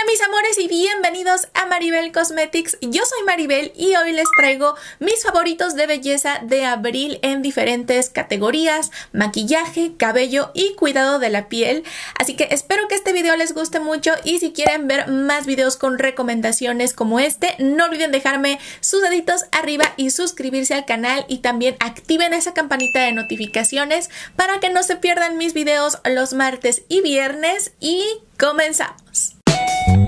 Hola mis amores y bienvenidos a Maribel Cosmetics. Yo soy Maribel y hoy les traigo mis favoritos de belleza de abril en diferentes categorías, maquillaje, cabello y cuidado de la piel. Así que espero que este video les guste mucho y si quieren ver más videos con recomendaciones como este, no olviden dejarme sus deditos arriba y suscribirse al canal y también activen esa campanita de notificaciones para que no se pierdan mis videos los martes y viernes y comenzamos. thank you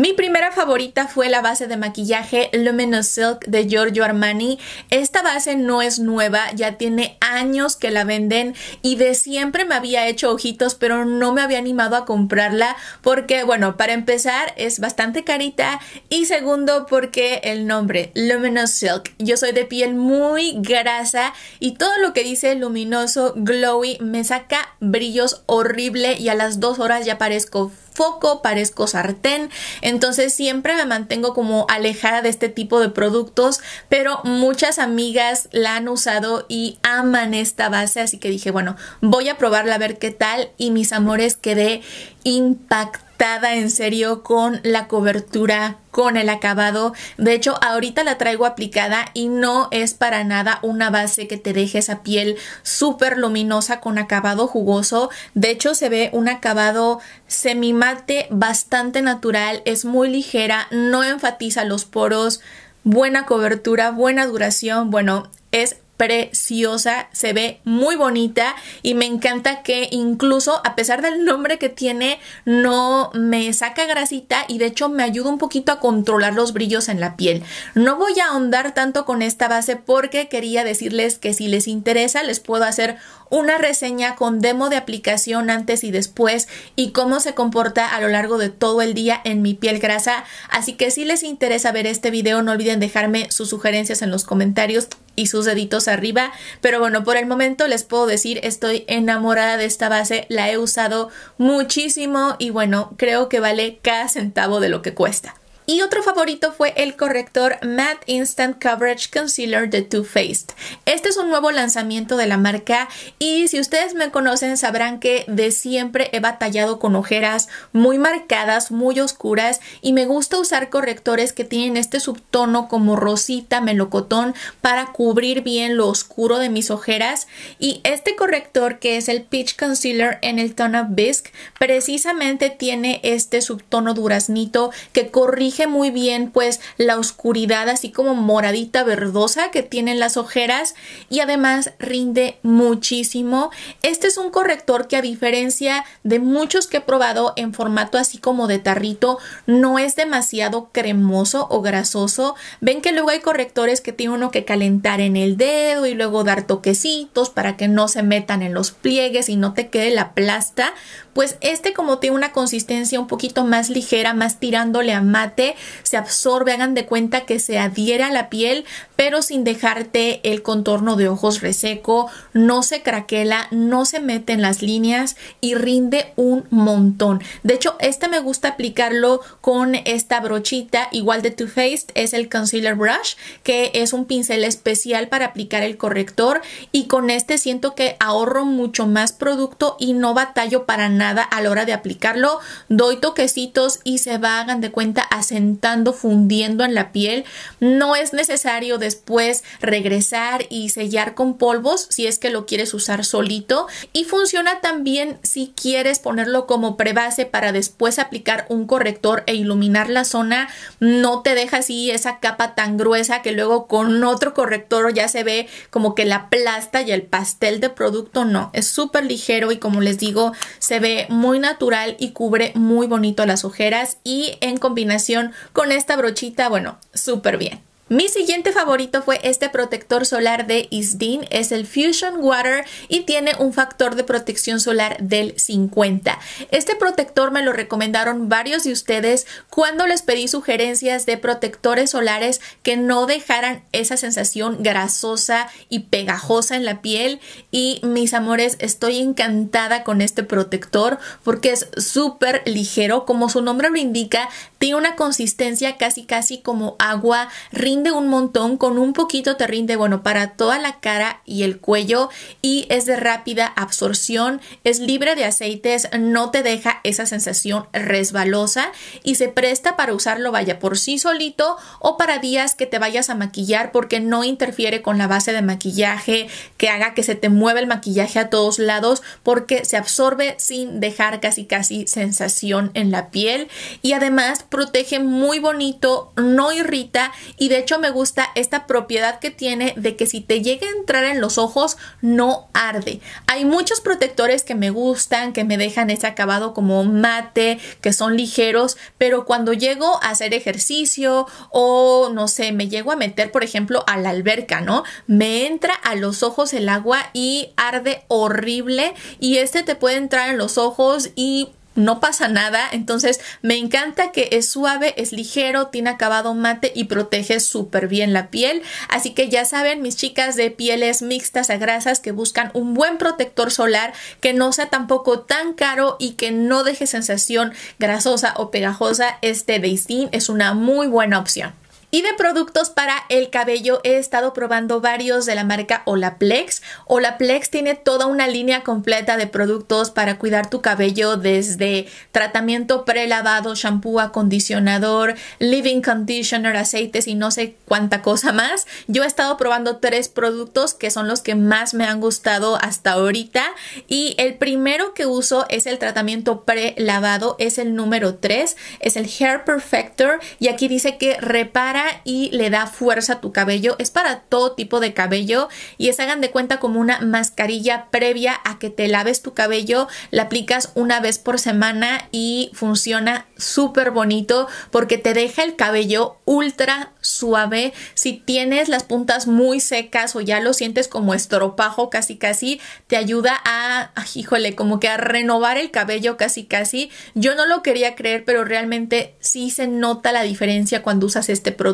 Mi primera favorita fue la base de maquillaje Luminous Silk de Giorgio Armani. Esta base no es nueva, ya tiene años que la venden y de siempre me había hecho ojitos, pero no me había animado a comprarla porque, bueno, para empezar es bastante carita y segundo porque el nombre Luminous Silk. Yo soy de piel muy grasa y todo lo que dice luminoso, glowy, me saca brillos horrible y a las dos horas ya parezco foco, parezco sartén, entonces siempre me mantengo como alejada de este tipo de productos, pero muchas amigas la han usado y aman esta base, así que dije, bueno, voy a probarla a ver qué tal y mis amores quedé impactada en serio con la cobertura, con el acabado. De hecho, ahorita la traigo aplicada y no es para nada una base que te deje esa piel súper luminosa con acabado jugoso. De hecho, se ve un acabado semimate bastante natural, es muy ligera, no enfatiza los poros, buena cobertura, buena duración. Bueno, es preciosa, se ve muy bonita y me encanta que incluso a pesar del nombre que tiene no me saca grasita y de hecho me ayuda un poquito a controlar los brillos en la piel. No voy a ahondar tanto con esta base porque quería decirles que si les interesa les puedo hacer una reseña con demo de aplicación antes y después y cómo se comporta a lo largo de todo el día en mi piel grasa. Así que si les interesa ver este video, no olviden dejarme sus sugerencias en los comentarios y sus deditos arriba. Pero bueno, por el momento les puedo decir, estoy enamorada de esta base, la he usado muchísimo y bueno, creo que vale cada centavo de lo que cuesta. Y otro favorito fue el corrector Matte Instant Coverage Concealer de Too Faced. Este es un nuevo lanzamiento de la marca y si ustedes me conocen sabrán que de siempre he batallado con ojeras muy marcadas, muy oscuras y me gusta usar correctores que tienen este subtono como rosita, melocotón para cubrir bien lo oscuro de mis ojeras y este corrector que es el Peach Concealer en el tono Bisque precisamente tiene este subtono duraznito que corrige muy bien pues la oscuridad así como moradita verdosa que tienen las ojeras y además rinde muchísimo. Este es un corrector que a diferencia de muchos que he probado en formato así como de tarrito no es demasiado cremoso o grasoso. Ven que luego hay correctores que tiene uno que calentar en el dedo y luego dar toquecitos para que no se metan en los pliegues y no te quede la plasta. Pues este como tiene una consistencia un poquito más ligera, más tirándole a mate, se absorbe, hagan de cuenta que se adhiere a la piel, pero sin dejarte el contorno de ojos reseco, no se craquela, no se mete en las líneas y rinde un montón. De hecho, este me gusta aplicarlo con esta brochita, igual de Too Faced, es el Concealer Brush, que es un pincel especial para aplicar el corrector y con este siento que ahorro mucho más producto y no batallo para nada a la hora de aplicarlo. Doy toquecitos y se va, hagan de cuenta, a fundiendo en la piel. No es necesario después regresar y sellar con polvos si es que lo quieres usar solito. Y funciona también si quieres ponerlo como prebase para después aplicar un corrector e iluminar la zona. No te deja así esa capa tan gruesa que luego con otro corrector ya se ve como que la plasta y el pastel de producto. No, es súper ligero y como les digo, se ve muy natural y cubre muy bonito las ojeras y en combinación con esta brochita, bueno, súper bien. Mi siguiente favorito fue este protector solar de Isdin, es el Fusion Water y tiene un factor de protección solar del 50. Este protector me lo recomendaron varios de ustedes cuando les pedí sugerencias de protectores solares que no dejaran esa sensación grasosa y pegajosa en la piel y mis amores, estoy encantada con este protector porque es súper ligero, como su nombre lo indica, tiene una consistencia casi casi como agua un montón, con un poquito te rinde, bueno, para toda la cara y el cuello y es de rápida absorción, es libre de aceites, no te deja esa sensación resbalosa y se presta para usarlo, vaya, por sí solito o para días que te vayas a maquillar porque no interfiere con la base de maquillaje, que haga que se te mueva el maquillaje a todos lados porque se absorbe sin dejar casi casi sensación en la piel y además protege muy bonito, no irrita y de me gusta esta propiedad que tiene de que si te llega a entrar en los ojos no arde. Hay muchos protectores que me gustan, que me dejan ese acabado como mate, que son ligeros, pero cuando llego a hacer ejercicio o no sé, me llego a meter por ejemplo a la alberca, ¿no? Me entra a los ojos el agua y arde horrible y este te puede entrar en los ojos y no pasa nada. Entonces me encanta que es suave, es ligero, tiene acabado mate y protege súper bien la piel. Así que ya saben, mis chicas de pieles mixtas a grasas que buscan un buen protector solar que no sea tampoco tan caro y que no deje sensación grasosa o pegajosa, este de es una muy buena opción. Y de productos para el cabello he estado probando varios de la marca Olaplex. Olaplex tiene toda una línea completa de productos para cuidar tu cabello desde tratamiento prelavado, shampoo, acondicionador, living conditioner, aceites y no sé cuánta cosa más. Yo he estado probando tres productos que son los que más me han gustado hasta ahorita y el primero que uso es el tratamiento prelavado, es el número 3, es el Hair Perfector y aquí dice que repara y le da fuerza a tu cabello. Es para todo tipo de cabello y es hagan de cuenta como una mascarilla previa a que te laves tu cabello. La aplicas una vez por semana y funciona súper bonito porque te deja el cabello ultra suave. Si tienes las puntas muy secas o ya lo sientes como estropajo casi casi, te ayuda a, híjole, como que a renovar el cabello casi casi. Yo no lo quería creer, pero realmente sí se nota la diferencia cuando usas este producto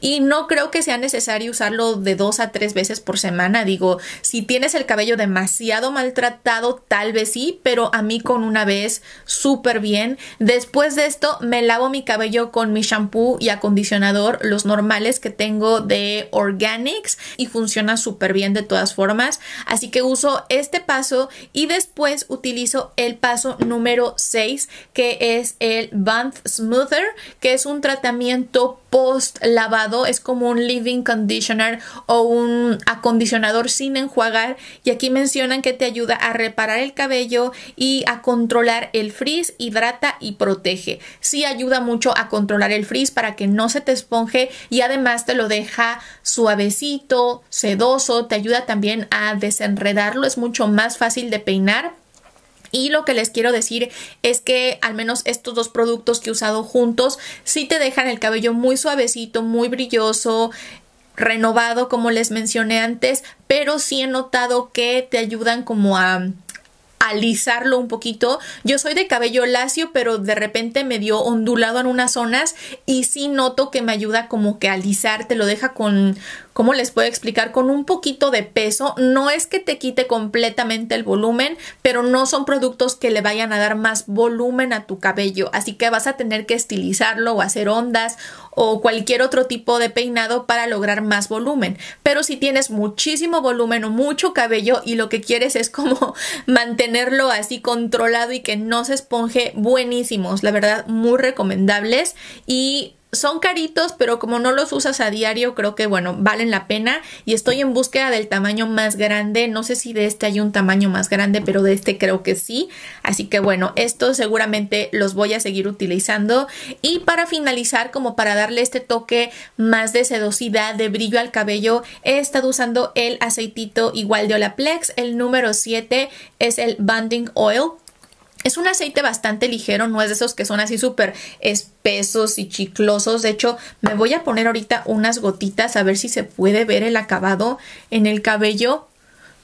y no creo que sea necesario usarlo de dos a tres veces por semana. Digo, si tienes el cabello demasiado maltratado, tal vez sí, pero a mí con una vez súper bien. Después de esto me lavo mi cabello con mi shampoo y acondicionador, los normales que tengo de Organics y funciona súper bien de todas formas. Así que uso este paso y después utilizo el paso número 6 que es el Band Smoother, que es un tratamiento post lavado es como un living conditioner o un acondicionador sin enjuagar y aquí mencionan que te ayuda a reparar el cabello y a controlar el frizz, hidrata y protege. Sí ayuda mucho a controlar el frizz para que no se te esponje y además te lo deja suavecito, sedoso, te ayuda también a desenredarlo, es mucho más fácil de peinar y lo que les quiero decir es que al menos estos dos productos que he usado juntos sí te dejan el cabello muy suavecito, muy brilloso, renovado como les mencioné antes, pero sí he notado que te ayudan como a alisarlo un poquito. Yo soy de cabello lacio, pero de repente me dio ondulado en unas zonas y sí noto que me ayuda como que a alisar, te lo deja con ¿cómo les puedo explicar? Con un poquito de peso, no es que te quite completamente el volumen, pero no son productos que le vayan a dar más volumen a tu cabello, así que vas a tener que estilizarlo o hacer ondas o cualquier otro tipo de peinado para lograr más volumen. Pero si tienes muchísimo volumen o mucho cabello y lo que quieres es como mantenerlo así controlado y que no se esponje, buenísimos, la verdad, muy recomendables y son caritos, pero como no los usas a diario, creo que bueno, valen la pena. Y estoy en búsqueda del tamaño más grande. No sé si de este hay un tamaño más grande, pero de este creo que sí. Así que bueno, estos seguramente los voy a seguir utilizando. Y para finalizar, como para darle este toque más de sedosidad, de brillo al cabello, he estado usando el aceitito igual de Olaplex. El número 7 es el Banding Oil es un aceite bastante ligero, no es de esos que son así súper espesos y chiclosos. De hecho, me voy a poner ahorita unas gotitas a ver si se puede ver el acabado en el cabello.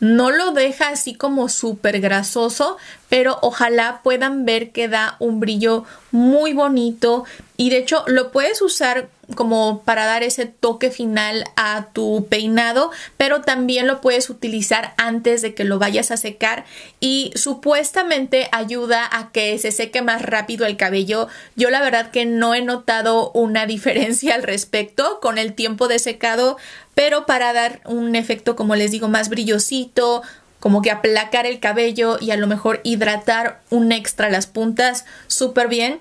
No lo deja así como súper grasoso, pero ojalá puedan ver que da un brillo muy bonito. Y de hecho, lo puedes usar como para dar ese toque final a tu peinado, pero también lo puedes utilizar antes de que lo vayas a secar y supuestamente ayuda a que se seque más rápido el cabello. Yo la verdad que no he notado una diferencia al respecto con el tiempo de secado, pero para dar un efecto, como les digo, más brillosito, como que aplacar el cabello y a lo mejor hidratar un extra las puntas, súper bien.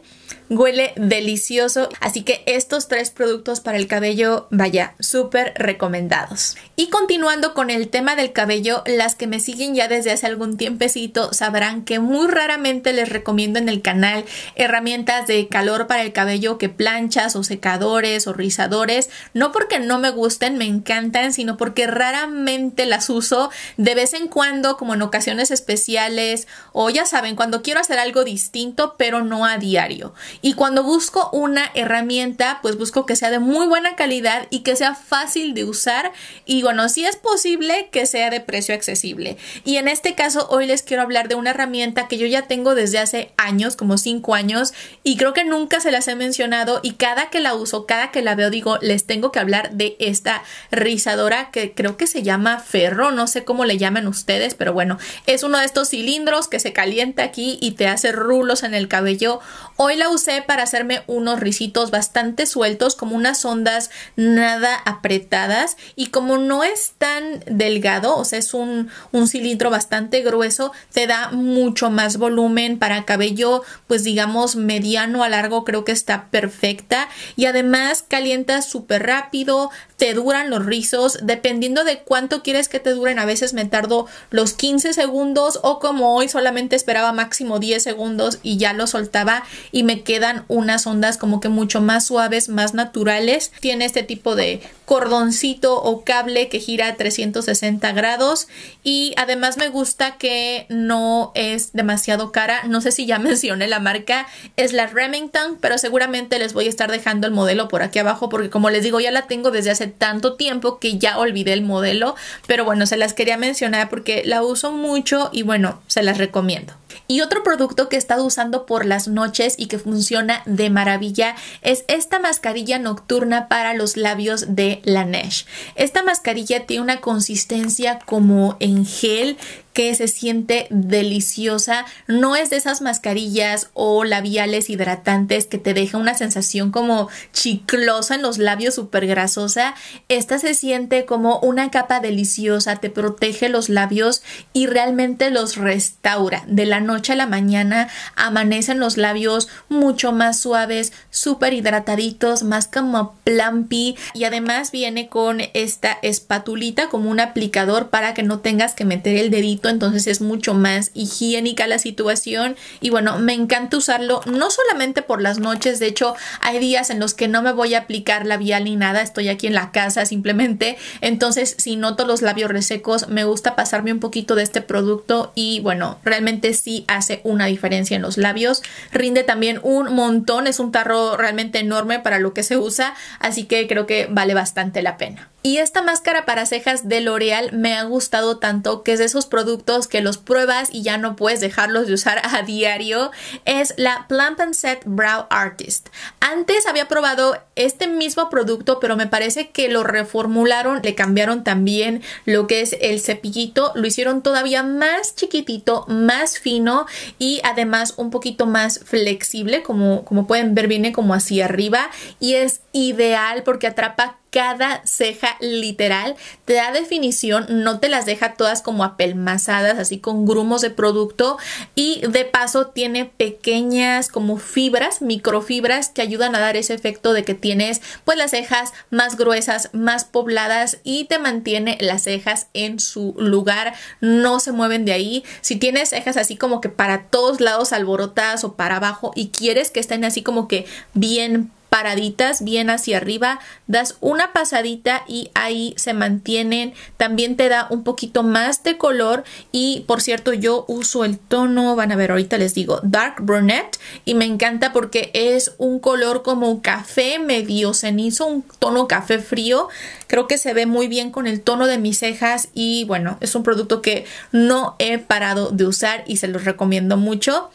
Huele delicioso, así que estos tres productos para el cabello, vaya, súper recomendados. Y continuando con el tema del cabello, las que me siguen ya desde hace algún tiempecito sabrán que muy raramente les recomiendo en el canal herramientas de calor para el cabello que planchas o secadores o rizadores, no porque no me gusten, me encantan, sino porque raramente las uso de vez en cuando, como en ocasiones especiales o ya saben, cuando quiero hacer algo distinto, pero no a diario. Y cuando busco una herramienta, pues busco que sea de muy buena calidad y que sea fácil de usar y bueno, si es posible que sea de precio accesible. Y en este caso hoy les quiero hablar de una herramienta que yo ya tengo desde hace años, como 5 años, y creo que nunca se las he mencionado y cada que la uso, cada que la veo digo, les tengo que hablar de esta rizadora que creo que se llama ferro, no sé cómo le llaman ustedes, pero bueno, es uno de estos cilindros que se calienta aquí y te hace rulos en el cabello. Hoy usé para hacerme unos risitos bastante sueltos, como unas ondas nada apretadas. Y como no es tan delgado, o sea, es un, un cilindro bastante grueso, te da mucho más volumen para cabello, pues digamos, mediano a largo, creo que está perfecta. Y además calienta súper rápido, te duran los rizos, dependiendo de cuánto quieres que te duren, a veces me tardo los 15 segundos o como hoy solamente esperaba máximo 10 segundos y ya lo soltaba y me quedan unas ondas como que mucho más suaves, más naturales. Tiene este tipo de cordoncito o cable que gira a 360 grados y además me gusta que no es demasiado cara, no sé si ya mencioné la marca, es la Remington, pero seguramente les voy a estar dejando el modelo por aquí abajo porque como les digo ya la tengo desde hace tanto tiempo que ya olvidé el modelo, pero bueno, se las quería mencionar porque la uso mucho y bueno, se las recomiendo. Y otro producto que he estado usando por las noches y que funciona de maravilla es esta mascarilla nocturna para los labios de Laneige. Esta mascarilla tiene una consistencia como en gel que se siente deliciosa. No es de esas mascarillas o labiales hidratantes que te deja una sensación como chiclosa en los labios súper grasosa. Esta se siente como una capa deliciosa, te protege los labios y realmente los restaura. De la noche a la mañana amanecen los labios mucho más suaves, súper hidrataditos, más como plumpy y además viene con esta espatulita como un aplicador para que no tengas que meter el dedito entonces es mucho más higiénica la situación y bueno, me encanta usarlo no solamente por las noches, de hecho hay días en los que no me voy a aplicar labial ni nada, estoy aquí en la casa simplemente, entonces si noto los labios resecos, me gusta pasarme un poquito de este producto y bueno, realmente sí hace una diferencia en los labios, rinde también un montón, es un tarro realmente enorme para lo que se usa, así que creo que vale bastante la pena. Y esta máscara para cejas de L'Oreal me ha gustado tanto que es de esos productos que los pruebas y ya no puedes dejarlos de usar a diario. Es la Plump Set Brow Artist. Antes había probado este mismo producto, pero me parece que lo reformularon, le cambiaron también lo que es el cepillito, lo hicieron todavía más chiquitito, más fino y además un poquito más flexible, como, como pueden ver viene como hacia arriba y es ideal porque atrapa cada ceja literal, te da definición, no te las deja todas como apelmazadas, así con grumos de producto y de paso tiene pequeñas como fibras, microfibras que ayudan a dar ese efecto de que tienes pues las cejas más gruesas, más pobladas y te mantiene las cejas en su lugar, no se mueven de ahí. Si tienes cejas así como que para todos lados alborotadas o para abajo y quieres que estén así como que bien paraditas bien hacia arriba, das una pasadita y ahí se mantienen. También te da un poquito más de color y por cierto yo uso el tono, van a ver ahorita les digo, dark brunette y me encanta porque es un color como café medio cenizo, un tono café frío. Creo que se ve muy bien con el tono de mis cejas y bueno, es un producto que no he parado de usar y se los recomiendo mucho.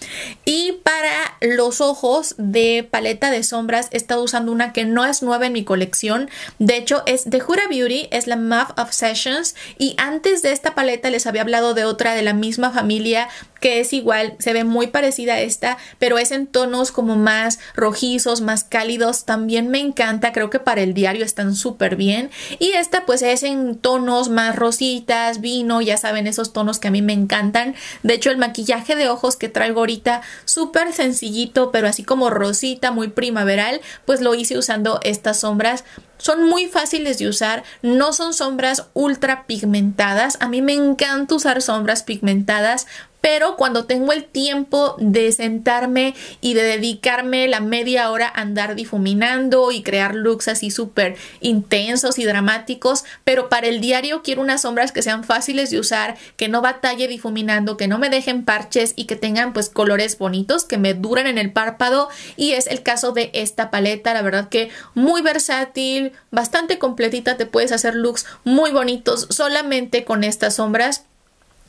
Y para los ojos de paleta de sombras, este estado usando una que no es nueva en mi colección. De hecho, es de Jura Beauty, es la Muff of Sessions. Y antes de esta paleta les había hablado de otra de la misma familia que es igual, se ve muy parecida a esta, pero es en tonos como más rojizos, más cálidos. También me encanta, creo que para el diario están súper bien. Y esta pues es en tonos más rositas, vino, ya saben, esos tonos que a mí me encantan. De hecho, el maquillaje de ojos que traigo ahorita, súper sencillito, pero así como rosita, muy primaveral, pues lo hice usando estas sombras. Son muy fáciles de usar, no son sombras ultra pigmentadas. A mí me encanta usar sombras pigmentadas pero cuando tengo el tiempo de sentarme y de dedicarme la media hora a andar difuminando y crear looks así súper intensos y dramáticos, pero para el diario quiero unas sombras que sean fáciles de usar, que no batalle difuminando, que no me dejen parches y que tengan pues colores bonitos, que me duran en el párpado y es el caso de esta paleta, la verdad que muy versátil, bastante completita, te puedes hacer looks muy bonitos solamente con estas sombras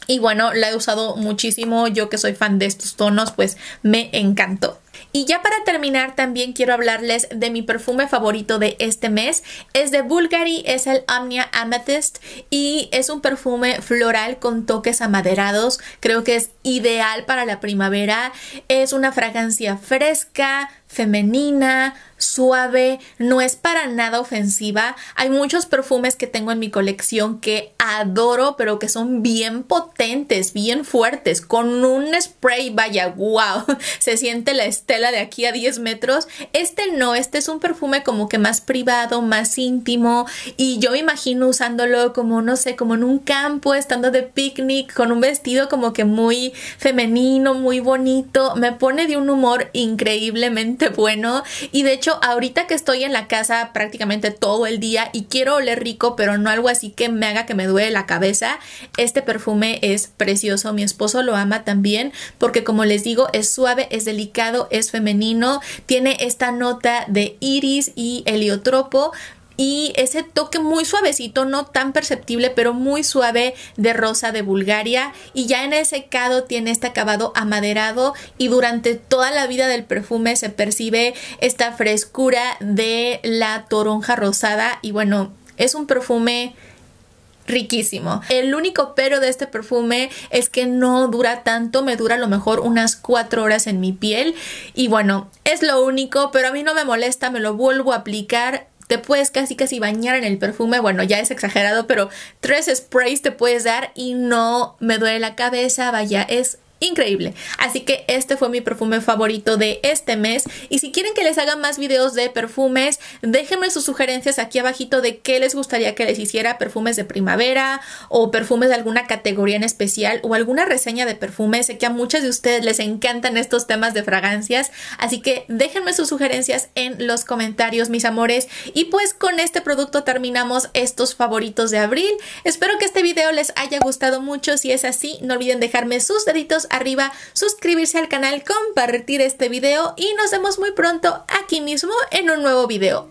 y bueno, la he usado muchísimo, yo que soy fan de estos tonos, pues me encantó. Y ya para terminar también quiero hablarles de mi perfume favorito de este mes. Es de Bulgari, es el Amnia Amethyst y es un perfume floral con toques amaderados. Creo que es ideal para la primavera. Es una fragancia fresca, femenina, suave, no es para nada ofensiva. Hay muchos perfumes que tengo en mi colección que adoro, pero que son bien potentes, bien fuertes, con un spray, vaya, wow, se siente la estela de aquí a 10 metros. Este no, este es un perfume como que más privado, más íntimo, y yo me imagino usándolo como, no sé, como en un campo, estando de picnic, con un vestido como que muy femenino, muy bonito. Me pone de un humor increíblemente bueno y de hecho ahorita que estoy en la casa prácticamente todo el día y quiero oler rico pero no algo así que me haga que me duele la cabeza, este perfume es precioso, mi esposo lo ama también porque como les digo es suave, es delicado, es femenino, tiene esta nota de iris y heliotropo, y ese toque muy suavecito, no tan perceptible, pero muy suave de rosa de Bulgaria y ya en el secado tiene este acabado amaderado y durante toda la vida del perfume se percibe esta frescura de la toronja rosada y bueno, es un perfume riquísimo. El único pero de este perfume es que no dura tanto, me dura a lo mejor unas 4 horas en mi piel y bueno, es lo único, pero a mí no me molesta, me lo vuelvo a aplicar te puedes casi casi bañar en el perfume, bueno, ya es exagerado, pero tres sprays te puedes dar y no me duele la cabeza, vaya, es increíble. Así que este fue mi perfume favorito de este mes y si quieren que les haga más videos de perfumes, déjenme sus sugerencias aquí abajito de qué les gustaría que les hiciera, perfumes de primavera o perfumes de alguna categoría en especial o alguna reseña de perfumes. Sé que a muchas de ustedes les encantan estos temas de fragancias, así que déjenme sus sugerencias en los comentarios, mis amores. Y pues con este producto terminamos estos favoritos de abril. Espero que este video les haya gustado mucho. Si es así, no olviden dejarme sus deditos arriba, suscribirse al canal, compartir este video y nos vemos muy pronto aquí mismo en un nuevo video.